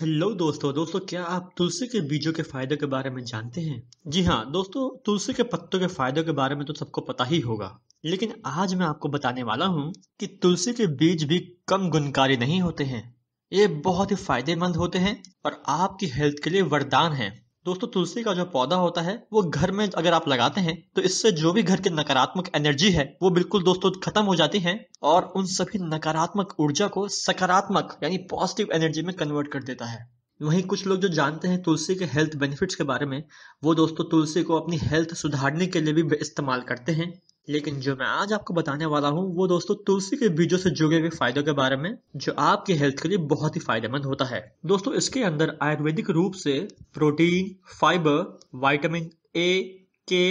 hello दोस्तों दोस्तों क्या आप तुलसी के बीजों के फायदों के बारे में जानते हैं जी हाँ दोस्तों तुलसी के पत्तों के फायदों के बारे में तो सबको पता ही होगा लेकिन आज मैं आपको बताने वाला हूँ कि तुलसी के बीज भी कम गुणकारी नहीं होते हैं ये बहुत ही फायदेमंद होते हैं और आपकी हेल्थ के लिए वरदान है दोस्तों तुलसी का जो पौधा होता है वो घर में अगर आप लगाते हैं तो इससे जो भी घर के नकारात्मक एनर्जी है वो बिल्कुल दोस्तों खत्म हो जाती है और उन सभी नकारात्मक ऊर्जा को सकारात्मक यानी पॉजिटिव एनर्जी में कन्वर्ट कर देता है वहीं कुछ लोग जो जानते हैं तुलसी के हेल्थ बेनिफिट्स के बारे में वो दोस्तों तुलसी को अपनी हेल्थ सुधारने के लिए भी इस्तेमाल करते हैं लेकिन जो मैं आज आपको बताने वाला हूँ वो दोस्तों तुलसी के बीजों से जुड़े हुए फायदों के बारे में जो आपके हेल्थ के लिए बहुत ही फायदेमंद होता है दोस्तों इसके अंदर आयुर्वेदिक रूप से protein fibre vitamin A K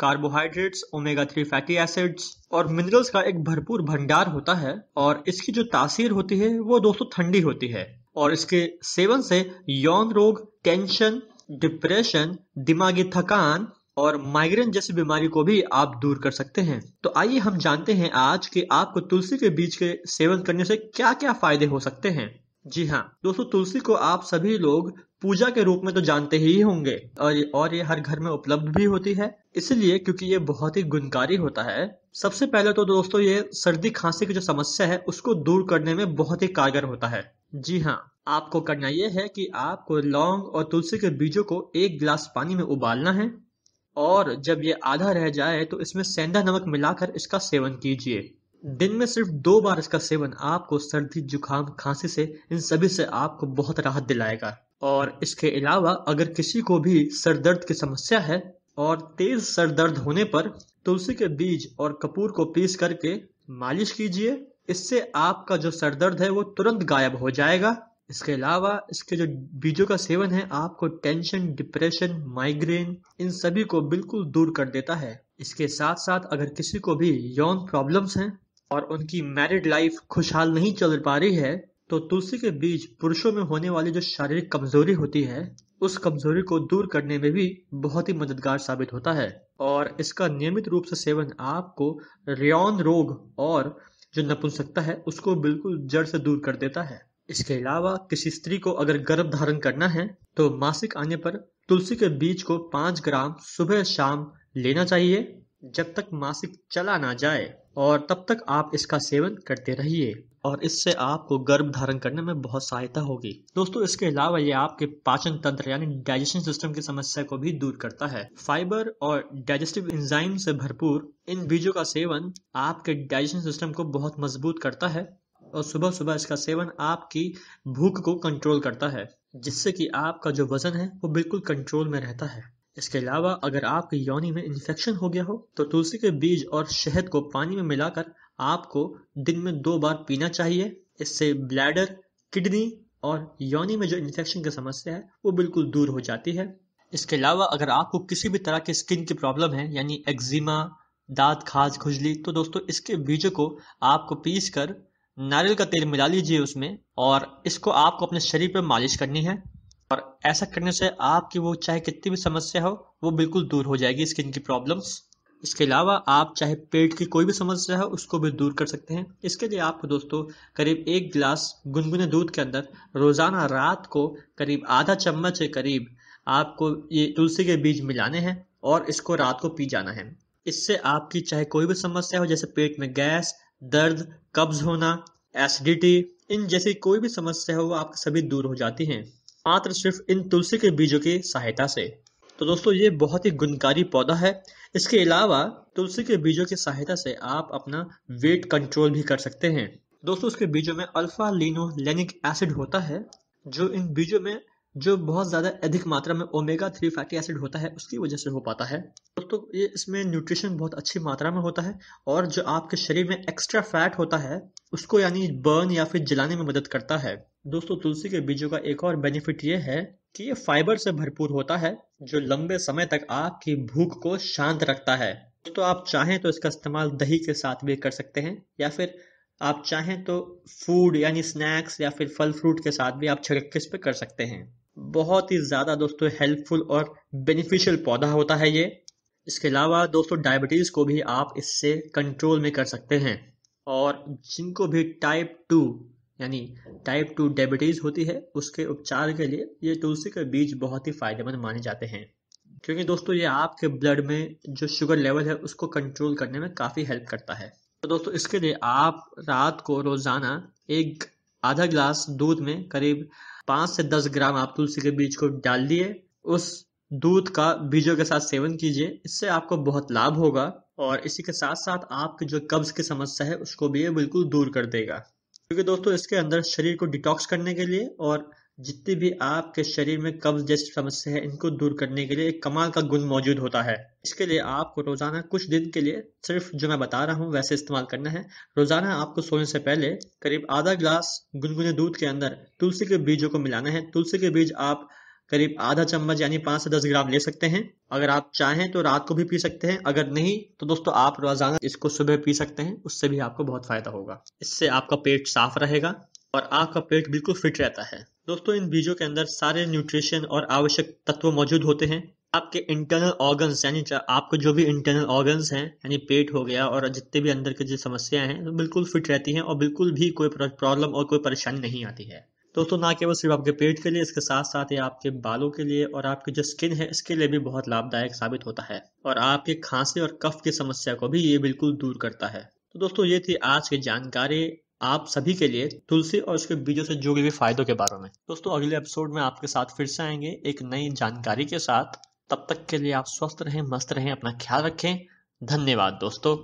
carbohydrates omega three fatty acids और मिनरल्स का एक भरपूर भंडार होता है और इसकी जो तासीर होती है वो दोस्तों ठंडी होती है और इसके सेवन से यौन रोग टेंशन डिप्रेशन दिमागी थकान और माइग्रेन जैसी बीमारी को भी आप दूर कर सकते हैं तो आइए हम जानते हैं आज कि आपको तुलसी के बीज के सेवन करने से क्या क्या फायदे हो सकते हैं जी हाँ दोस्तों तुलसी को आप सभी लोग पूजा के रूप में तो जानते ही होंगे और और ये हर घर में उपलब्ध भी होती है इसलिए क्योंकि ये बहुत ही गुणकारी होता है सबसे पहले तो दोस्तों ये सर्दी खांसी की जो समस्या है उसको दूर करने में बहुत ही कारगर होता है जी हाँ आपको करना यह है कि आपको लौंग और तुलसी के बीजों को एक गिलास पानी में उबालना है और जब ये आधा रह जाए तो इसमें सेंधा नमक मिलाकर इसका सेवन कीजिए दिन में सिर्फ दो बार इसका सेवन आपको सर्दी जुकाम खांसी से इन सभी से आपको बहुत राहत दिलाएगा और इसके अलावा अगर किसी को भी सर दर्द की समस्या है और तेज सर दर्द होने पर तुलसी के बीज और कपूर को पीस करके मालिश कीजिए इससे आपका जो सर दर्द है वो तुरंत गायब हो जाएगा इसके अलावा इसके जो बीजों का सेवन है आपको टेंशन डिप्रेशन माइग्रेन इन सभी को बिल्कुल दूर कर देता है इसके साथ साथ अगर किसी को भी यौन प्रॉब्लम्स हैं और उनकी मैरिड लाइफ खुशहाल नहीं चल पा रही है तो तुलसी के बीज पुरुषों में होने वाली जो शारीरिक कमजोरी होती है उस कमजोरी को दूर करने में भी बहुत ही मददगार साबित होता है और इसका नियमित रूप से सेवन आपको रेन रोग और जो नपुंसकता है उसको बिल्कुल जड़ से दूर कर देता है इसके अलावा किसी स्त्री को अगर गर्भ धारण करना है तो मासिक आने पर तुलसी के बीज को पाँच ग्राम सुबह शाम लेना चाहिए जब तक मासिक चला ना जाए और तब तक आप इसका सेवन करते रहिए और इससे आपको गर्भ धारण करने में बहुत सहायता होगी दोस्तों इसके अलावा ये आपके पाचन तंत्र यानी डाइजेशन सिस्टम की समस्या को भी दूर करता है फाइबर और डाइजेस्टिव एंजाइम से भरपूर इन बीजों का सेवन आपके डाइजेशन सिस्टम को बहुत मजबूत करता है और सुबह सुबह इसका सेवन आपकी भूख को कंट्रोल करता है जिससे कि आपका जो वजन है वो बिल्कुल कंट्रोल में रहता है इसके अलावा अगर आपके योनि में इन्फेक्शन हो गया हो तो तुलसी के बीज और शहद को पानी में मिलाकर आपको दिन में दो बार पीना चाहिए इससे ब्लैडर किडनी और योनी में जो इन्फेक्शन की समस्या है वो बिल्कुल दूर हो जाती है इसके अलावा अगर आपको किसी भी तरह की स्किन की प्रॉब्लम है यानी एक्जिमा दांत खाज खुजली तो दोस्तों इसके बीजों को आपको पीस कर नारियल का तेल मिला लीजिए उसमें और इसको आपको अपने शरीर पर मालिश करनी है और ऐसा करने से आपकी वो चाहे कितनी भी समस्या हो वो बिल्कुल दूर हो जाएगी स्किन की प्रॉब्लम्स इसके अलावा आप चाहे पेट की कोई भी समस्या हो उसको भी दूर कर सकते हैं इसके लिए आपको दोस्तों करीब एक गिलास गुनगुने दूध के अंदर रोज़ाना रात को करीब आधा चम्मच के करीब आपको ये तुलसी के बीज मिलाने हैं और इसको रात को पी जाना है इससे आपकी चाहे कोई भी समस्या हो जैसे पेट में गैस दर्द कब्ज होना एसिडिटी इन जैसी कोई भी समस्या हो वो आपके सभी दूर हो जाती हैं मात्र सिर्फ इन तुलसी के बीजों की सहायता से तो दोस्तों ये बहुत ही गुणकारी पौधा है इसके अलावा तुलसी के बीजों की सहायता से आप अपना वेट कंट्रोल भी कर सकते हैं दोस्तों इसके बीजों में अल्फा लिनोलेनिक एसिड होता है जो इन बीजों में जो बहुत ज़्यादा अधिक मात्रा में ओमेगा थ्री फैटी एसिड होता है उसकी वजह से हो पाता है दोस्तों तो ये इसमें न्यूट्रिशन बहुत अच्छी मात्रा में होता है और जो आपके शरीर में एक्स्ट्रा फैट होता है उसको यानी बर्न या फिर जलाने में मदद करता है दोस्तों तुलसी के बीजों का एक और बेनिफिट ये है कि ये फाइबर से भरपूर होता है जो लंबे समय तक आपकी भूख को शांत रखता है तो आप चाहें तो इसका इस्तेमाल दही के साथ भी कर सकते हैं या फिर आप चाहें तो फूड यानी स्नैक्स या फिर फल फ्रूट के साथ भी आप छिड़क के इस पर कर सकते हैं बहुत ही ज़्यादा दोस्तों हेल्पफुल और बेनिफिशियल पौधा होता है ये इसके अलावा दोस्तों डायबिटीज़ को भी आप इससे कंट्रोल में कर सकते हैं और जिनको भी टाइप टू यानी टाइप टू डायबिटीज़ होती है उसके उपचार के लिए ये तुलसी के बीज बहुत ही फायदेमंद माने जाते हैं क्योंकि दोस्तों ये आपके ब्लड में जो शुगर लेवल है उसको कंट्रोल करने में काफ़ी हेल्प करता है तो दोस्तों इसके लिए आप रात को रोज़ाना एक आधा ग्लास दूध में करीब पाँच से दस ग्राम आप तुलसी के बीज को डाल दिए उस दूध का बीजों के साथ सेवन कीजिए इससे आपको बहुत लाभ होगा और इसी के साथ साथ आपकी जो कब्ज की समस्या है उसको भी ये बिल्कुल दूर कर देगा क्योंकि दोस्तों इसके अंदर शरीर को डिटॉक्स करने के लिए और जितने भी आपके शरीर में कब्ज जैसी समस्या है इनको दूर करने के लिए एक कमाल का गुण मौजूद होता है इसके लिए आपको रोजाना कुछ दिन के लिए सिर्फ जो मैं बता रहा हूँ वैसे इस्तेमाल करना है रोजाना आपको सोने से पहले करीब आधा ग्लास गुनगुने दूध के अंदर तुलसी के बीजों को मिलाना है तुलसी के बीज आप करीब आधा चम्मच यानी पांच से दस ग्राम ले सकते हैं अगर आप चाहें तो रात को भी पी सकते हैं अगर नहीं तो दोस्तों आप रोजाना इसको सुबह पी सकते हैं उससे भी आपको बहुत फायदा होगा इससे आपका पेट साफ रहेगा और आँख का पेट बिल्कुल फिट रहता है दोस्तों इन बीजों के अंदर सारे न्यूट्रिशन और आवश्यक तत्व मौजूद होते हैं आपके इंटरनल ऑर्गन्स यानी आपके जो भी इंटरनल ऑर्गन्स हैं यानी पेट हो गया और जितने भी अंदर की जो समस्याएं हैं तो बिल्कुल फिट रहती हैं और बिल्कुल भी कोई प्रॉब्लम और कोई परेशानी नहीं आती है दोस्तों ना केवल सिर्फ आपके पेट के लिए इसके साथ साथ ही आपके बालों के लिए और आपकी जो स्किन है इसके लिए भी बहुत लाभदायक साबित होता है और आपके खांसी और कफ की समस्या को भी ये बिल्कुल दूर करता है तो दोस्तों ये थी आज की जानकारी आप सभी के लिए तुलसी और उसके बीजों से जुड़े हुए फायदों के बारे में दोस्तों अगले एपिसोड में आपके साथ फिर से आएंगे एक नई जानकारी के साथ तब तक के लिए आप स्वस्थ रहें मस्त रहें अपना ख्याल रखें धन्यवाद दोस्तों